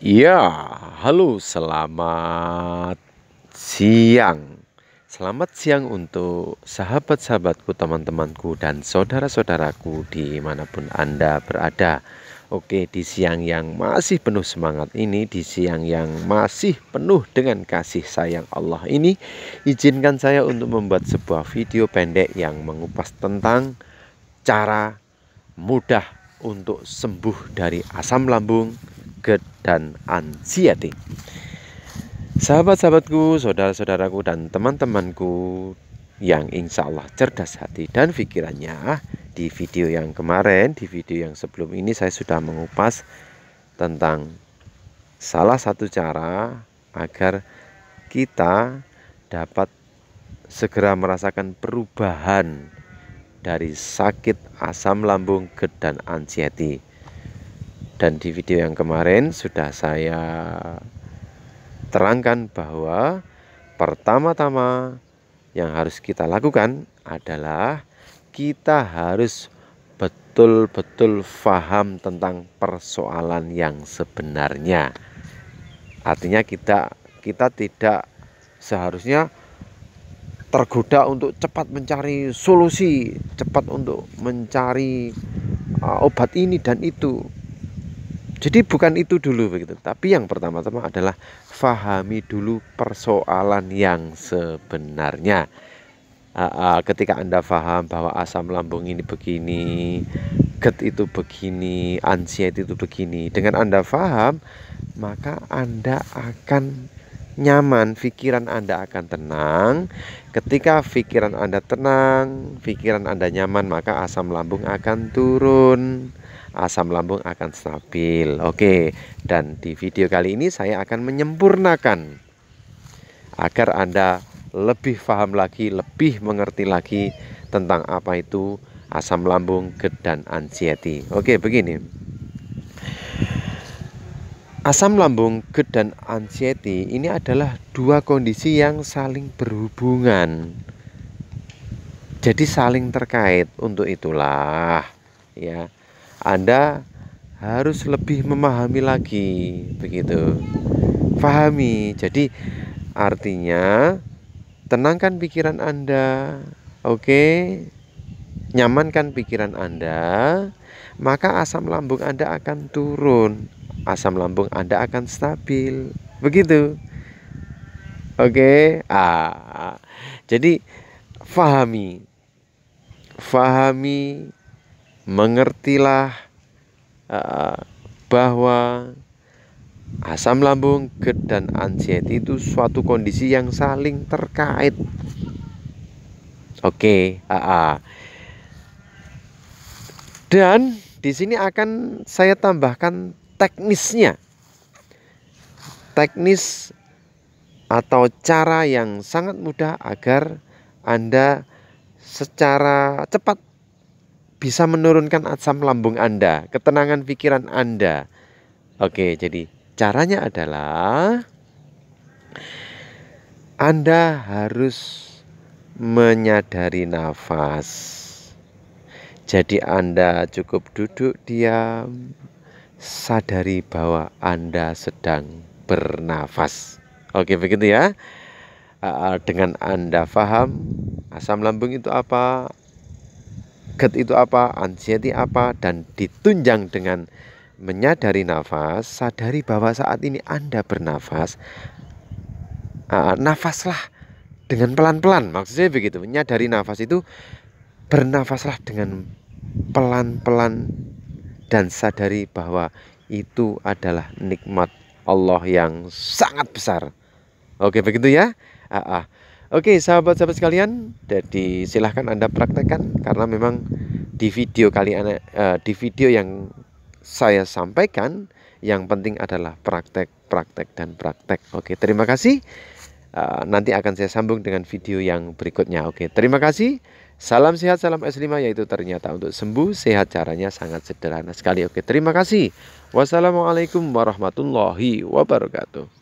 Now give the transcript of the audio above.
Ya, halo, selamat siang. Selamat siang untuk sahabat-sahabatku, teman-temanku, dan saudara-saudaraku dimanapun Anda berada. Oke, di siang yang masih penuh semangat ini, di siang yang masih penuh dengan kasih sayang Allah ini, izinkan saya untuk membuat sebuah video pendek yang mengupas tentang cara mudah untuk sembuh dari asam lambung, get, dan anxiety. Sahabat-sahabatku, saudara-saudaraku, dan teman-temanku yang insya Allah cerdas hati dan pikirannya di video yang kemarin, di video yang sebelum ini saya sudah mengupas tentang salah satu cara agar kita dapat segera merasakan perubahan dari sakit asam lambung, ke dan anxiety dan di video yang kemarin sudah saya terangkan bahwa pertama-tama yang harus kita lakukan adalah kita harus betul-betul paham tentang persoalan yang sebenarnya. Artinya kita kita tidak seharusnya tergoda untuk cepat mencari solusi, cepat untuk mencari uh, obat ini dan itu. Jadi bukan itu dulu begitu, tapi yang pertama-tama adalah fahami dulu persoalan yang sebenarnya. Ah, ah, ketika Anda faham bahwa asam lambung ini begini, get itu begini, ansiet itu begini, dengan Anda faham, maka Anda akan nyaman, pikiran Anda akan tenang. Ketika pikiran Anda tenang, pikiran Anda nyaman, maka asam lambung akan turun asam lambung akan stabil. Oke, dan di video kali ini saya akan menyempurnakan agar Anda lebih paham lagi, lebih mengerti lagi tentang apa itu asam lambung, GED dan anxiety. Oke, begini. Asam lambung, GED dan anxiety ini adalah dua kondisi yang saling berhubungan. Jadi saling terkait untuk itulah ya anda harus lebih memahami lagi begitu. Fahami. Jadi artinya tenangkan pikiran Anda. Oke. Okay? Nyamankan pikiran Anda, maka asam lambung Anda akan turun. Asam lambung Anda akan stabil. Begitu. Oke. Okay? Ah, ah, ah. Jadi fahami. Fahami mengertilah uh, bahwa asam lambung, GERD dan anxiety itu suatu kondisi yang saling terkait. Oke, okay, uh. Ah. Dan di sini akan saya tambahkan teknisnya. Teknis atau cara yang sangat mudah agar Anda secara cepat bisa menurunkan asam lambung Anda, ketenangan pikiran Anda. Oke, jadi caranya adalah Anda harus menyadari nafas. Jadi Anda cukup duduk diam, sadari bahwa Anda sedang bernafas. Oke, begitu ya. Ah, ah, dengan Anda paham asam lambung itu apa, Target itu apa, anxiety apa, dan ditunjang dengan menyadari nafas, sadari bahwa saat ini Anda bernafas, uh, nafaslah dengan pelan-pelan. Maksudnya begitu, menyadari nafas itu bernafaslah dengan pelan-pelan dan sadari bahwa itu adalah nikmat Allah yang sangat besar. Oke, begitu ya. Uh, uh. Oke sahabat-sahabat sekalian, jadi silahkan Anda praktekkan karena memang di video kali ini uh, eh, di video yang saya sampaikan yang penting adalah praktek, praktek dan praktek. Oke, terima kasih. Uh, nanti akan saya sambung dengan video yang berikutnya. Oke, terima kasih. Salam sehat, salam S5 yaitu ternyata untuk sembuh sehat caranya sangat sederhana sekali. Oke, terima kasih. Wassalamualaikum warahmatullahi wabarakatuh.